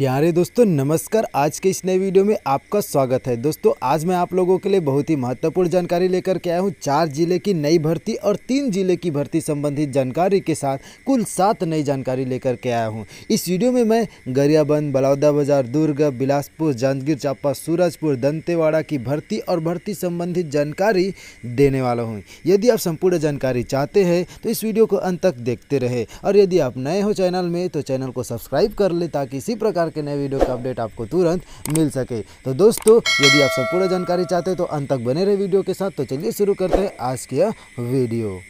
प्यारे दोस्तों नमस्कार आज के इस नए वीडियो में आपका स्वागत है दोस्तों आज मैं आप लोगों के लिए बहुत ही महत्वपूर्ण जानकारी लेकर के आया हूँ चार जिले की नई भर्ती और तीन जिले की भर्ती संबंधित जानकारी के साथ कुल सात नई जानकारी लेकर के आया हूँ इस वीडियो में मैं गरियाबंद बलौदा बाजार दुर्ग बिलासपुर जांजगीर चांपा सूरजपुर दंतेवाड़ा की भर्ती और भर्ती संबंधित जानकारी देने वाला हूँ यदि आप संपूर्ण जानकारी चाहते हैं तो इस वीडियो को अंत तक देखते रहे और यदि आप नए हो चैनल में तो चैनल को सब्सक्राइब कर ले ताकि इसी प्रकार प्रकार के नए वीडियो का अपडेट आपको तुरंत मिल सके तो दोस्तों यदि आप सब पूरा जानकारी चाहते हैं तो अंत तक बने रहे वीडियो के साथ तो चलिए शुरू करते हैं आज की वीडियो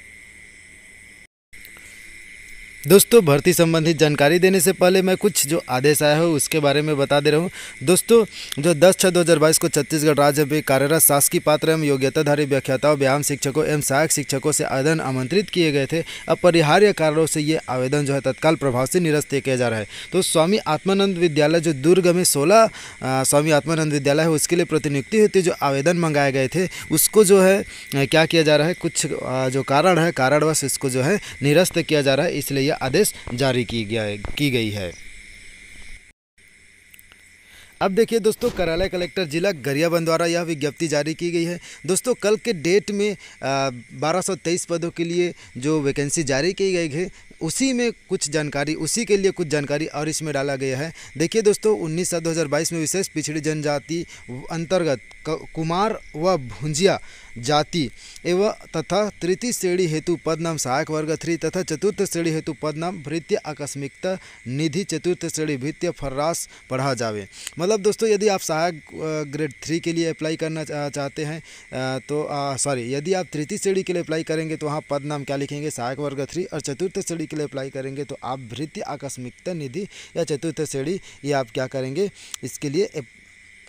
दोस्तों भर्ती संबंधित जानकारी देने से पहले मैं कुछ जो आदेश आया हो उसके बारे में बता दे रहा हूँ दोस्तों जो 10 छः 2022 को छत्तीसगढ़ राज्य में कार्यरत शासकीय पात्र एवं योग्यताधारी व्याख्याताओं व्यायाम शिक्षकों एवं सहायक शिक्षकों से आवेदन आमंत्रित किए गए थे अपरिहार्य कारणों से ये आवेदन जो है तत्काल प्रभाव से निरस्त किया जा रहा है तो स्वामी आत्मानंद विद्यालय जो दुर्ग में सोलह स्वामी आत्मानंद विद्यालय है उसके लिए प्रतिनियुक्ति हेतु जो आवेदन मंगाए गए थे उसको जो है क्या किया जा रहा है कुछ जो कारण है कारणवश इसको जो है निरस्त किया जा रहा है इसलिए यह आदेश जारी की गया है की गई है अब देखिए दोस्तों कार्यालय कलेक्टर जिला गरियाबंद द्वारा यह विज्ञप्ति जारी की गई है दोस्तों कल के डेट में बारह सौ तेईस पदों के लिए जो वैकेंसी जारी की गई है उसी में कुछ जानकारी उसी के लिए कुछ जानकारी और इसमें डाला गया है देखिए दोस्तों उन्नीस सात दो में विशेष पिछड़ी जनजाति अंतर्गत कुमार व भुंजिया जाति एवं तथा तृतीय श्रेणी हेतु पदनाम सहायक वर्ग थ्री तथा चतुर्थ श्रेणी हेतु पदनाम वृत्तीय आकस्मिकता निधि चतुर्थ श्रेणी वित्तीय फर्रास पढ़ा जावे मतलब दोस्तों यदि आप सहायक ग्रेड थ्री के लिए अप्लाई करना चाहते हैं तो सॉरी यदि आप तृतीय श्रेणी के लिए अप्लाई करेंगे तो वहाँ पद नाम क्या लिखेंगे सहायक वर्ग थ्री और चतुर्थ श्रेणी के लिए अप्लाई करेंगे तो आप वृत्तीय आकस्मिकता निधि या चतुर्थ श्रेणी ये आप क्या करेंगे इसके लिए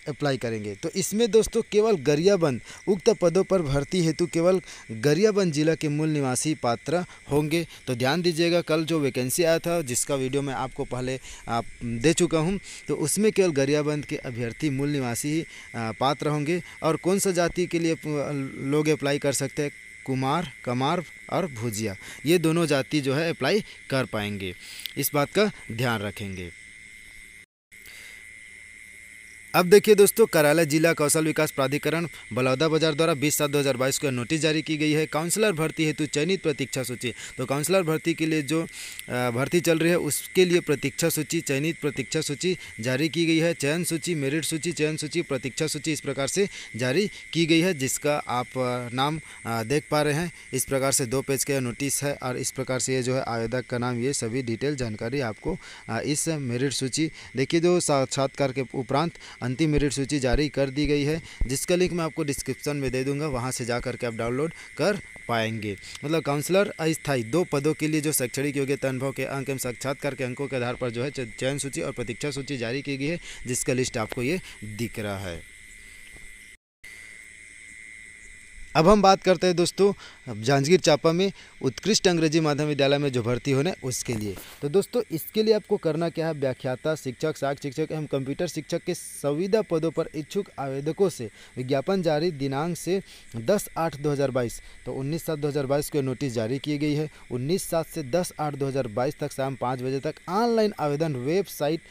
अप्लाई करेंगे तो इसमें दोस्तों केवल गरियाबंद उक्त पदों पर भर्ती हेतु केवल गरियाबंद जिला के मूल निवासी पात्र होंगे तो ध्यान दीजिएगा कल जो वैकेंसी आया था जिसका वीडियो मैं आपको पहले आप दे चुका हूँ तो उसमें केवल गरियाबंद के अभ्यर्थी मूल निवासी ही पात्र होंगे और कौन सा जाति के लिए लोग अप्लाई कर सकते हैं कुमार कमार और भुजिया ये दोनों जाति जो है अप्लाई कर पाएंगे इस बात का ध्यान रखेंगे अब देखिए दोस्तों कराला जिला कौशल विकास प्राधिकरण बलौदा बाजार द्वारा 20 सात 2022 को नोटिस जारी की गई है काउंसलर भर्ती हेतु चयनित प्रतीक्षा सूची तो काउंसलर भर्ती के लिए जो भर्ती चल रही है उसके लिए प्रतीक्षा सूची चयनित प्रतीक्षा सूची जारी की गई है चयन सूची मेरिट सूची चयन सूची प्रतीक्षा सूची इस प्रकार से जारी की गई है जिसका आप नाम देख पा रहे हैं इस प्रकार से दो पेज का नोटिस है और इस प्रकार से ये जो है आवेदक का नाम ये सभी डिटेल जानकारी आपको इस मेरिट सूची देखिए जो साक्षात्कार के उपरांत अंतिम मेरिट सूची जारी कर दी गई है जिसका लिंक मैं आपको डिस्क्रिप्शन में दे दूंगा वहाँ से जा करके आप डाउनलोड कर पाएंगे मतलब काउंसलर अस्थायी दो पदों के लिए जो शैक्षणिक योग्यता अनुभव के अंक एवं साक्षात्कार के अंकों के आधार पर जो है चयन सूची और प्रतीक्षा सूची जारी की गई है जिसका लिस्ट आपको ये दिख रहा है अब हम बात करते हैं दोस्तों जांजगीर चापा में उत्कृष्ट अंग्रेजी माध्यम विद्यालय में जो भर्ती होने उसके लिए तो दोस्तों इसके लिए आपको करना क्या है व्याख्याता शिक्षक साख शिक्षक एवं कंप्यूटर शिक्षक के संविदा पदों पर इच्छुक आवेदकों से विज्ञापन जारी दिनांक से दस आठ दो हज़ार बाईस तो उन्नीस सात दो हज़ार बाईस को नोटिस जारी की गई है उन्नीस सात से दस आठ दो हज़ार बाईस तक शाम पाँच बजे तक ऑनलाइन आवेदन वेबसाइट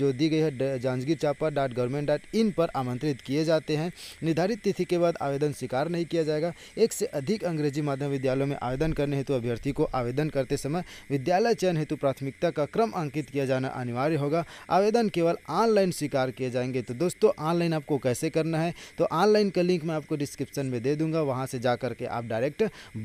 जो दी गई है जांजगीर चापा डॉट गवर्नमेंट डॉट इन पर आमंत्रित किए जाते हैं निर्धारित तिथि के बाद आवेदन स्वीकार नहीं किया जाएगा एक से अधिक अंग्रेजी माध्यम विद्यालयों में आवेदन करने हेतु अभ्यर्थी को आवेदन करते समय विद्यालय चयन हेतु प्राथमिकता का क्रम अंकित किया जाना अनिवार्य होगा आवेदन केवल ऑनलाइन स्वीकार किए जाएंगे तो दोस्तों ऑनलाइन आपको कैसे करना है तो ऑनलाइन का लिंक मैं आपको डिस्क्रिप्शन में दे दूंगा वहाँ से जा करके आप डायरेक्ट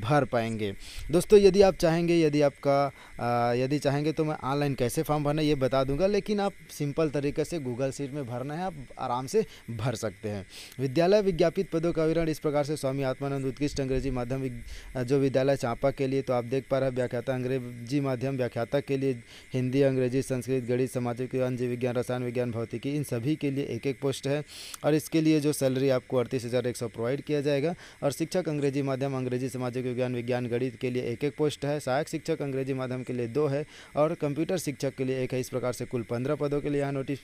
भर पाएंगे दोस्तों यदि आप चाहेंगे यदि आपका यदि चाहेंगे तो मैं ऑनलाइन कैसे फॉर्म भरना ये बता दूंगा लेकिन आप सिंपल तरीके से गूगल सीट में भरना है आप आराम से भर सकते हैं विद्यालय विज्ञापित पदों का विवरण इस प्रकार से स्वामी आत्मानंद उत्कृष्ट अंग्रेजी माध्यम माध्यमिक जो विद्यालय चांपा के लिए तो आप देख पा रहे हैं व्याख्याता अंग्रेजी माध्यम व्याख्याता के लिए हिंदी अंग्रेजी संस्कृत गणित सामाजिक विज्ञान जीव विज्ञान रसायन विज्ञान भौतिकी इन सभी के लिए एक एक पोस्ट है और इसके लिए जो सैलरी आपको अड़तीस हज़ार एक सौ प्रोवाइड किया जाएगा और शिक्षक अंग्रेजी माध्यम अंग्रेजी सामाजिक विज्ञान विज्ञान गणित के लिए एक एक पोस्ट है सहायक शिक्षक अंग्रेजी माध्यम के लिए दो है और कंप्यूटर शिक्षक के लिए एक है इस प्रकार से कुल पंद्रह पदों के लिए यहाँ नोटिस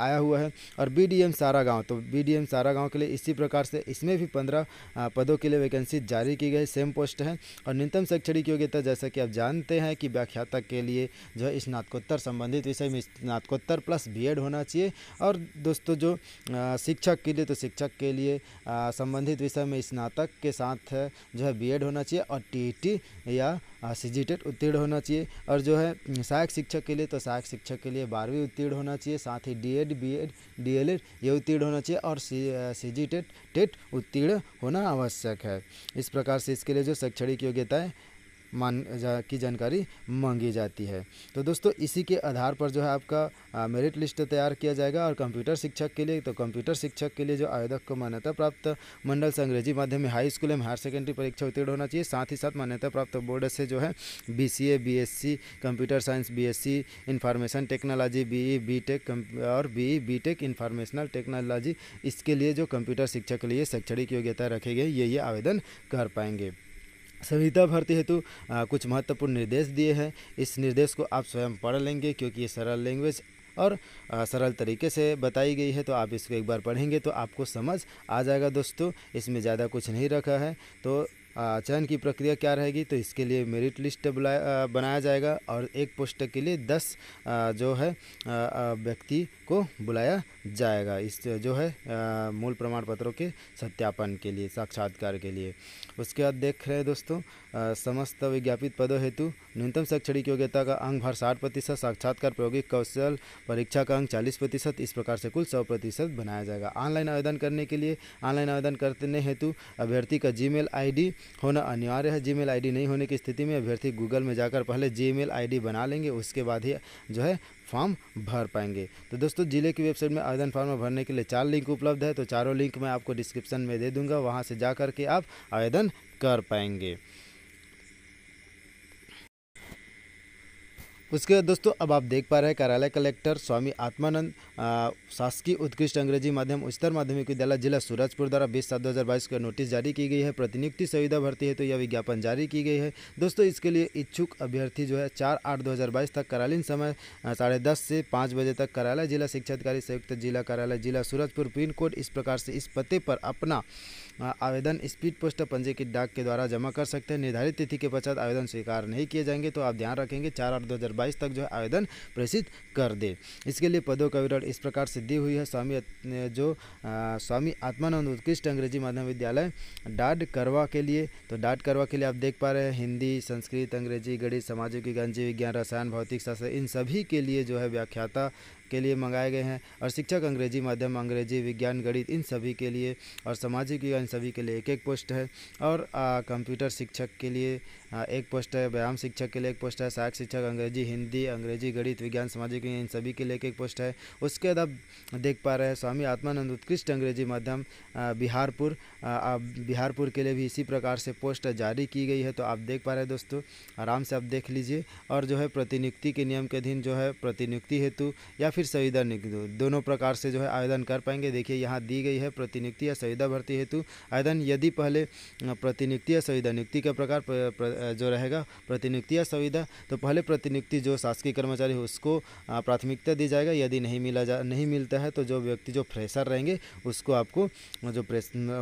आया हुआ है और बी डी एम सारा गाँव तो बी डी एम सारा गाँव के लिए इसी प्रकार से इसमें भी पंद्रह पदों के लिए वैकेंसी जारी जारी की गई सेम पोस्ट है और न्यूनतम शैक्षणिक योग्यता जैसा कि आप जानते हैं कि व्याख्याता के लिए जो है स्नातकोत्तर संबंधित विषय में स्नातकोत्तर प्लस बी होना चाहिए और दोस्तों जो शिक्षक के लिए तो शिक्षक के लिए संबंधित विषय में स्नातक के साथ जो है बी होना चाहिए और टी या सी टेट उत्तीर्ण होना चाहिए और जो है सहायक शिक्षक के लिए तो सहायक शिक्षक के लिए बारहवीं उत्तीर्ण होना चाहिए साथ ही D Ed Ed B D L Ed ये उत्तीर्ण होना चाहिए और सीजीटेट टेट उत्तीर्ण होना आवश्यक है इस प्रकार से इसके लिए जो शैक्षणिक योग्यताएँ मान जा, की जानकारी मांगी जाती है तो दोस्तों इसी के आधार पर जो है आपका मेरिट लिस्ट तैयार किया जाएगा और कंप्यूटर शिक्षक के लिए तो कंप्यूटर शिक्षक के लिए जो आवेदक को मान्यता प्राप्त मंडल से अंग्रेजी माध्यम हाई स्कूल एवं हायर सेकेंडरी परीक्षा उत्तीर्ण होना चाहिए साथ ही साथ मान्यता प्राप्त बोर्ड से जो है B C A B S C computer science B S C information technology B E B tech और B E B tech informational technology इसके लिए जो कंप्यूटर शिक्षक के लिए शैक्षणिक योग्यता रखेगी ये ये आवेदन कर पाएंगे संहिता भर्ती हेतु कुछ महत्वपूर्ण निर्देश दिए हैं इस निर्देश को आप स्वयं पढ़ लेंगे क्योंकि ये सरल लैंग्वेज और सरल तरीके से बताई गई है तो आप इसको एक बार पढ़ेंगे तो आपको समझ आ जाएगा दोस्तों इसमें ज़्यादा कुछ नहीं रखा है तो चयन की प्रक्रिया क्या रहेगी तो इसके लिए मेरिट लिस्ट बनाया जाएगा और एक पोस्ट के लिए दस जो है व्यक्ति को बुलाया जाएगा इस जो है मूल प्रमाण पत्रों के सत्यापन के लिए साक्षात्कार के लिए उसके बाद देख रहे हैं दोस्तों समस्त विज्ञापित पदों हेतु न्यूनतम शैक्षणिक योग्यता का अंक भर साठ प्रतिशत साक्षात्कार प्रायोगिक कौशल परीक्षा का अंक चालीस प्रतिशत इस प्रकार से कुल सौ प्रतिशत बनाया जाएगा ऑनलाइन आवेदन करने के लिए ऑनलाइन आवेदन करने हेतु अभ्यर्थी का जीमेल आईडी होना अनिवार्य है जीमेल आईडी नहीं होने की स्थिति में अभ्यर्थी गूगल में जाकर पहले जीमेल आईडी बना लेंगे उसके बाद ही जो है फॉर्म भर पाएंगे तो दोस्तों जिले की वेबसाइट में आवेदन फॉर्म भरने के लिए चार लिंक उपलब्ध है तो चारों लिंक मैं आपको डिस्क्रिप्शन में दे दूंगा वहाँ से जा के आप आवेदन कर पाएंगे उसके बाद दोस्तों अब आप देख पा रहे हैं कार्यालय कलेक्टर स्वामी आत्मानंद शासकीय उत्कृष्ट अंग्रेजी माध्यम उच्चतर माध्यमिक विद्यालय जिला सूरजपुर द्वारा बीस सात दो का नोटिस जारी की गई है प्रतिनियुक्ति सुविधा भर्ती है तो यह विज्ञापन जारी की गई है दोस्तों इसके लिए इच्छुक अभ्यर्थी जो है चार आठ दो तक कार्यालयीन समय साढ़े दस से पाँच बजे तक कार्यालय जिला शिक्षा अधिकारी संयुक्त जिला कार्यालय जिला सूरजपुर पिन कोड इस प्रकार से इस पते पर अपना आवेदन स्पीड पोस्ट पंजीकृत डाक के द्वारा जमा कर सकते हैं निर्धारित तिथि के पश्चात आवेदन स्वीकार नहीं किए जाएंगे तो आप ध्यान रखेंगे चार आठ दो 2022 तक जो है आवेदन प्रेषित कर दे इसके लिए पदों का विवरण इस प्रकार से दी हुई है स्वामी जो आ, स्वामी आत्मानंद उत्कृष्ट अंग्रेजी माध्यम विद्यालय डाट करवा के लिए तो डाट करवा के लिए आप देख पा रहे हैं हिंदी संस्कृत अंग्रेजी गणित सामाजिक विज्ञान जीव विज्ञान रसायन भौतिक शास्त्र इन सभी के लिए जो है व्याख्याता के लिए मंगाए गए हैं और शिक्षक अंग्रेजी माध्यम अंग्रेजी विज्ञान गणित इन सभी के लिए और सामाजिक विज्ञान सभी के लिए एक एक पोस्ट है और कंप्यूटर शिक्षक के लिए आ, एक पोस्ट है व्यायाम शिक्षक के लिए एक पोस्ट है सहायक शिक्षक अंग्रेजी हिंदी अंग्रेजी गणित विज्ञान सामाजिक विज्ञान इन सभी के लिए एक एक पोस्ट है उसके बाद देख पा रहे हैं स्वामी आत्मानंद उत्कृष्ट अंग्रेजी माध्यम बिहारपुर बिहारपुर के लिए भी इसी प्रकार से पोस्ट जारी की गई है तो आप देख पा रहे हैं दोस्तों आराम से आप देख लीजिए और जो है प्रतिनियुक्ति के नियम के अधीन जो है प्रतिनियुक्ति हेतु या फिर फिर संविदा नियुक्ति दोनों प्रकार से जो है आवेदन कर पाएंगे देखिए यहाँ दी गई है प्रतिनियुक्ति या संविदा भर्ती हेतु आवेदन यदि पहले प्रतिनियुक्ति या संविदा नियुक्ति का प्रकार जो रहेगा प्रतिनियुक्ति या संविदा तो पहले प्रतिनियुक्ति जो शासकीय कर्मचारी है उसको प्राथमिकता दी जाएगा यदि नहीं मिला जा नहीं मिलता है तो जो व्यक्ति जो फ्रेशर रहेंगे उसको आपको जो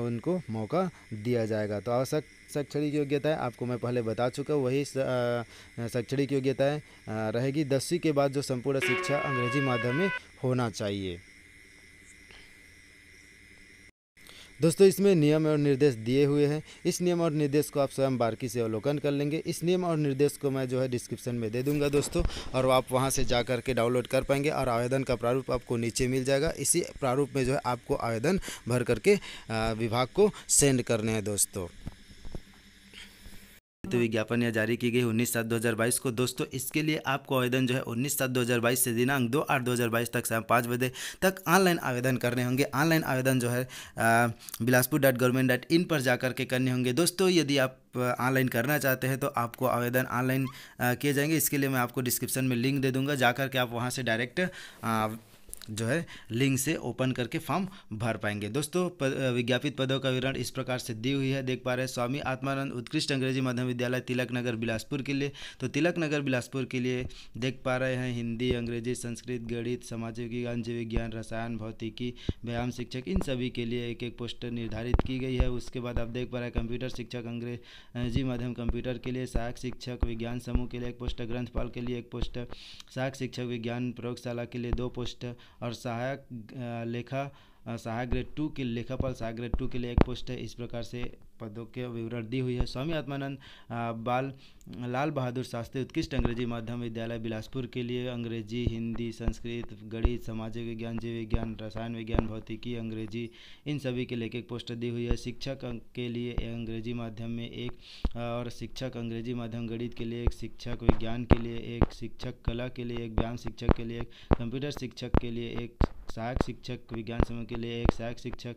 उनको मौका दिया जाएगा तो आवश्यक शैक्षणिक योग्यता है आपको मैं पहले बता चुका हूँ वही शैक्षणिक योग्यता है रहेगी दसवीं के बाद जो संपूर्ण शिक्षा अंग्रेजी माध्यम में होना चाहिए दोस्तों इसमें नियम और निर्देश दिए हुए हैं इस नियम और निर्देश को आप स्वयं बारकी से अवलोकन कर लेंगे इस नियम और निर्देश को मैं जो है डिस्क्रिप्शन में दे दूंगा दोस्तों और आप वहां से जा करके डाउनलोड कर पाएंगे और आवेदन का प्रारूप आपको नीचे मिल जाएगा इसी प्रारूप में जो है आपको आवेदन भर करके विभाग को सेंड करने हैं दोस्तों देखते विज्ञापन या जारी की गई उन्नीस सात दो हजार बाईस को दोस्तों इसके लिए आपको आवेदन जो है उन्नीस सात दो हजार बाईस से दिनांक दो आठ दो हजार बाईस तक शाम पाँच बजे तक ऑनलाइन आवेदन करने होंगे ऑनलाइन आवेदन जो है Bilaspur dot government dot in पर जा करके करने होंगे दोस्तों यदि आप ऑनलाइन करना चाहते हैं तो आपको आवेदन ऑनलाइन किए जाएंगे इसके लिए मैं आपको डिस्क्रिप्शन में लिंक दे दूंगा जाकर के आप वहाँ से डायरेक्ट जो है लिंक से ओपन करके फॉर्म भर पाएंगे दोस्तों पद, विज्ञापित पदों का विवरण इस प्रकार से दी हुई है देख पा रहे हैं स्वामी आत्मानंद उत्कृष्ट अंग्रेजी माध्यम विद्यालय तिलक नगर बिलासपुर के लिए तो तिलक नगर बिलासपुर के लिए देख पा रहे हैं हिंदी अंग्रेजी संस्कृत गणित सामाजिक विज्ञान जीव विज्ञान रसायन भौतिकी व्यायाम शिक्षक इन सभी के लिए एक एक पोस्टर निर्धारित की गई है उसके बाद आप देख पा रहे हैं कंप्यूटर शिक्षक अंग्रेजी माध्यम कंप्यूटर के लिए सहायक शिक्षक विज्ञान समूह के लिए एक पोस्टर ग्रंथपाल के लिए एक पोस्टर सहायक शिक्षक विज्ञान प्रयोगशाला के लिए दो पोस्टर और सहायक लेखा सहायक ग्रेड टू के लेखापाल सहायक ग्रेड टू के लिए एक पोस्ट है इस प्रकार से पदों के विवरण दी हुई है स्वामी आत्मानंद बाल लाल बहादुर शास्त्री उत्कृष्ट अंग्रेजी माध्यम विद्यालय बिलासपुर के लिए अंग्रेजी हिंदी संस्कृत गणित सामाजिक विज्ञान जीव विज्ञान रसायन विज्ञान भौतिकी अंग्रेजी इन सभी के लेखक एक पोस्टर दी हुई है शिक्षक अं, के लिए अंग्रेजी माध्यम में एक और शिक्षक अंग्रेजी माध्यम गणित के लिए एक शिक्षक विज्ञान के लिए एक शिक्षक कला के लिए एक व्यायाम शिक्षक के लिए एक कंप्यूटर शिक्षक के लिए एक सहायक शिक्षक विज्ञान समूह के लिए एक सहायक शिक्षक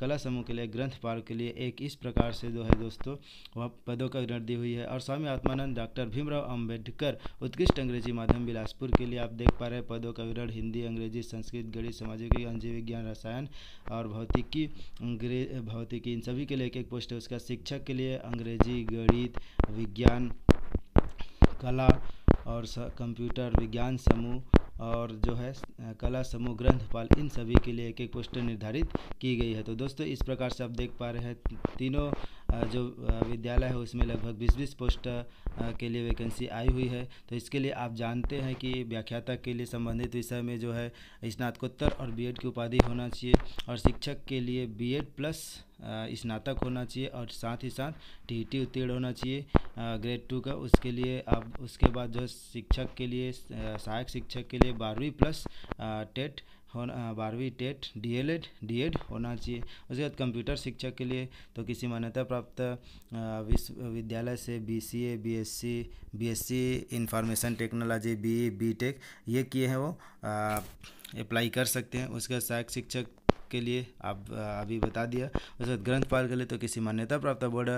कला समूह के लिए ग्रंथ पाल के लिए एक इस प्रकार से जो है दोस्तों वह पदों का दी हुई है और स्वामी आत्मानंद डॉक्टर भीमराव अम्बेडकर उत्कृष्ट अंग्रेजी माध्यम बिलासपुर के लिए आप देख पा रहे हैं पदों का विवरण हिंदी अंग्रेजी संस्कृत गणित सामाजिक जीव विज्ञान रसायन और भौतिकी भौतिकी इन सभी के लिए एक एक पोस्ट है उसका शिक्षक के लिए अंग्रेजी गणित विज्ञान कला और कंप्यूटर विज्ञान समूह और जो है कला समूह ग्रंथपाल इन सभी के लिए एक एक पोस्टर निर्धारित की गई है तो दोस्तों इस प्रकार से आप देख पा रहे हैं तीनों जो विद्यालय है उसमें लगभग बीस बीस पोस्ट के लिए वैकेंसी आई हुई है तो इसके लिए आप जानते हैं कि व्याख्याता के लिए संबंधित विषय में जो है स्नातकोत्तर और बीएड की उपाधि होना चाहिए और शिक्षक के लिए बीएड प्लस स्नातक होना चाहिए और साथ ही साथ टी टी उत्तीर्ण होना चाहिए ग्रेड टू का उसके लिए आप उसके बाद जो शिक्षक के लिए सहायक शिक्षक के लिए बारहवीं प्लस टेट होना बारहवीं टेट डीएलएड डीएड होना चाहिए उसके बाद कंप्यूटर शिक्षक के लिए तो किसी मान्यता प्राप्त विश्वविद्यालय से BCA BSc BSc information technology B BTech ये किए हैं वो अप्लाई कर सकते हैं उसके बाद सहायक शिक्षक के लिए आप अभी बता दिया उसके बाद ग्रंथपाल के लिए तो किसी मान्यता प्राप्त बोर्ड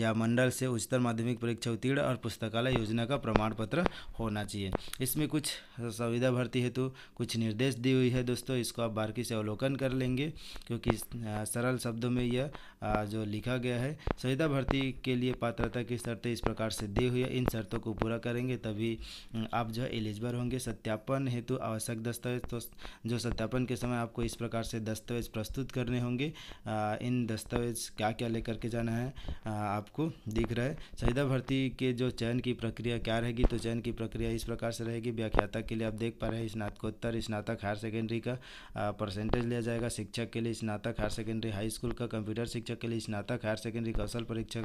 या मंडल से उच्चतर माध्यमिक परीक्षा उत्तीर्ण और पुस्तकालय योजना का प्रमाण पत्र होना चाहिए इसमें कुछ संविधा भर्ती हेतु कुछ निर्देश दी हुई है दोस्तों इसको आप बारकी से अवलोकन कर लेंगे क्योंकि सरल शब्दों में यह जो लिखा गया है संविधा भर्ती के लिए पात्रता की शर्तें इस प्रकार से दी हुई है इन शर्तों को पूरा करेंगे तभी आप जो है एलिजिबल होंगे सत्यापन हेतु आवश्यक दस्तावेज तो जो सत्यापन के समय आपको इस प्रकार से दस्तावेज दस्तावेज़ प्रस्तुत करने होंगे इन दस्तावेज़ क्या क्या लेकर के जाना है आपको दिख रहा है सहिदा भर्ती के जो चयन की प्रक्रिया क्या रहेगी तो चयन की प्रक्रिया इस प्रकार से रहेगी व्याख्याता के लिए आप देख पा रहे हैं स्नातकोत्तर स्नातक हायर सेकेंडरी का परसेंटेज लिया जाएगा शिक्षक के लिए स्नातक हायर सेकेंडरी हाई स्कूल का कंप्यूटर शिक्षक के लिए स्नातक हायर सेकेंडरी कौशल परीक्षा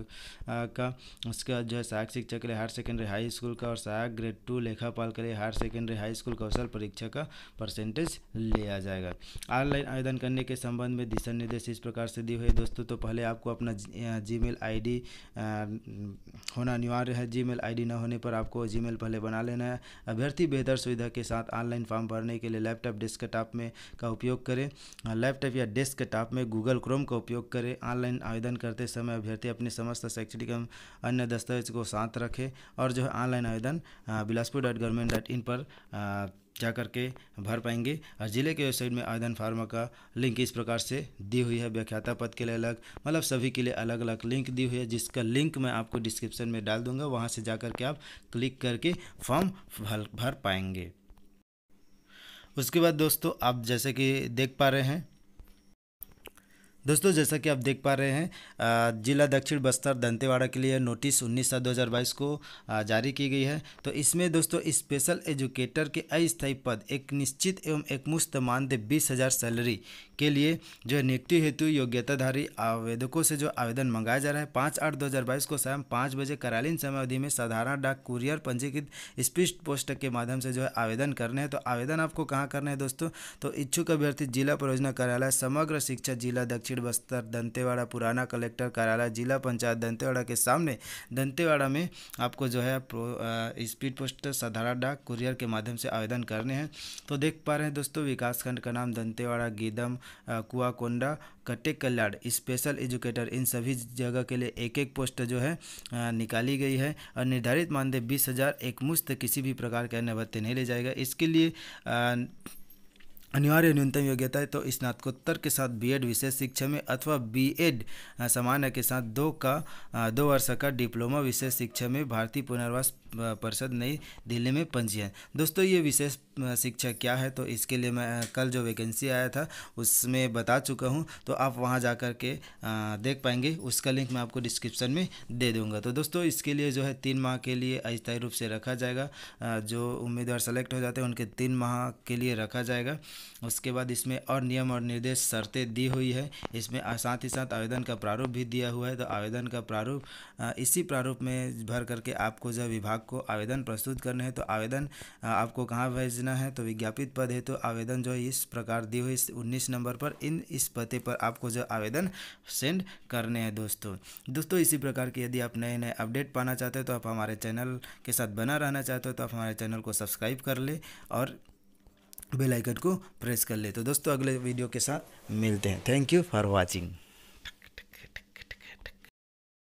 का उसका जो है सहायक शिक्षक के लिए हायर सेकेंडरी हाई स्कूल का और सहायक ग्रेड टू लेखापाल के लिए हायर सेकेंडरी हाई स्कूल कौशल परीक्षा का परसेंटेज लिया जाएगा ऑनलाइन आवेदन करने करने के संबंध में दिशा निर्देश इस प्रकार से दिए हुए दोस्तों तो पहले आपको अपना जीमेल आईडी होना अनिवार्य है जीमेल आईडी न होने पर आपको जीमेल पहले बना लेना है अभ्यर्थी बेहतर सुविधा के साथ ऑनलाइन फॉर्म भरने के लिए लैपटॉप डेस्कटॉप में का उपयोग करें लैपटॉप या डेस्कटॉप में गूगल क्रोम का उपयोग करें ऑनलाइन आवेदन करते समय अभ्यर्थी अपने समस्त शैक्षणिक एवं अन्य दस्तावेज को साथ रखें और जो है ऑनलाइन आवेदन Bilaspur dot government dot in पर जा करके भर पाएंगे और ज़िले के वेबसाइट में आवेदन फार्म का लिंक इस प्रकार से दी हुई है व्याख्याता पद के लिए अलग मतलब सभी के लिए अलग अलग लिंक दी हुई है जिसका लिंक मैं आपको डिस्क्रिप्शन में डाल दूंगा वहाँ से जा करके आप क्लिक करके फॉर्म भर पाएंगे उसके बाद दोस्तों आप जैसे कि देख पा रहे हैं दोस्तों जैसा कि आप देख पा रहे हैं जिला दक्षिण बस्तर दंतेवाड़ा के लिए नोटिस 19 सात 2022 को जारी की गई है तो इसमें दोस्तों स्पेशल एजुकेटर के अस्थायी पद एक निश्चित एवं एक मुस्त मानदेय बीस हज़ार सैलरी के लिए जो है नियुक्ति हेतु योग्यताधारी आवेदकों से जो आवेदन मंगाया जा रहा है पाँच आठ दो हज़ार बाईस को शाम पाँच बजे करालीन समय अवधि में साधारण डाक कुरियर पंजीकृत स्पीड पोस्ट के माध्यम से जो है आवेदन करने हैं तो आवेदन आपको कहाँ करना है दोस्तों तो इच्छुक अभ्यर्थी जिला परियोजना कार्यालय समग्र शिक्षा जिला दक्षिण दक्षिण बस्तर दंतेवाड़ा पुराना कलेक्टर कार्यालय जिला पंचायत दंतेवाड़ा के सामने दंतेवाड़ा में आपको जो है स्पीड पोस्ट साधारण डाक कुरियर के माध्यम से आवेदन करने हैं तो देख पा रहे हैं दोस्तों विकासखंड का नाम Dantewada Geedam Kuakonda Katekalyan special educator इन सभी जगह के लिए एक एक पोस्ट जो है निकाली गई है और निर्धारित मानदेय बीस हज़ार एक मुश्त किसी भी प्रकार के अन्य भत्ते नहीं ले जाएगा इसके लिए आ, अनिवार्य न्यूनतम योग्यता है तो स्नातकोत्तर के साथ बीएड विशेष शिक्षा में अथवा बीएड सामान्य के साथ दो का दो वर्ष का डिप्लोमा विशेष शिक्षा में भारतीय पुनर्वास परिषद नई दिल्ली में पंजीयन दोस्तों ये विशेष शिक्षक क्या है तो इसके लिए मैं कल जो वैकेंसी आया था उसमें बता चुका हूँ तो आप वहाँ जा कर के देख पाएंगे उसका लिंक मैं आपको डिस्क्रिप्शन में दे दूँगा तो दोस्तों इसके लिए जो है तीन माह के लिए अस्थायी रूप से रखा जाएगा जो उम्मीदवार सेलेक्ट हो जाते हैं उनके तीन माह के लिए रखा जाएगा उसके बाद इसमें और नियम और निर्देश शर्तें दी हुई है इसमें साथ ही साथ आवेदन का प्रारूप भी दिया हुआ है तो आवेदन का प्रारूप इसी प्रारूप में भर करके आपको जो विभाग को आवेदन प्रस्तुत करने हैं तो आवेदन आपको कहाँ भेज भेजना है तो विज्ञापित पद है तो आवेदन जो इस प्रकार दी हुई उन्नीस नंबर पर इन इस पते पर आपको जो आवेदन सेंड करने हैं दोस्तों दोस्तों इसी प्रकार के यदि आप नए नए अपडेट पाना चाहते हो तो आप हमारे चैनल के साथ बना रहना चाहते हो तो आप हमारे चैनल को सब्सक्राइब कर ले और बेल आइकन को प्रेस कर ले तो दोस्तों अगले वीडियो के साथ मिलते हैं थैंक यू फॉर वॉचिंग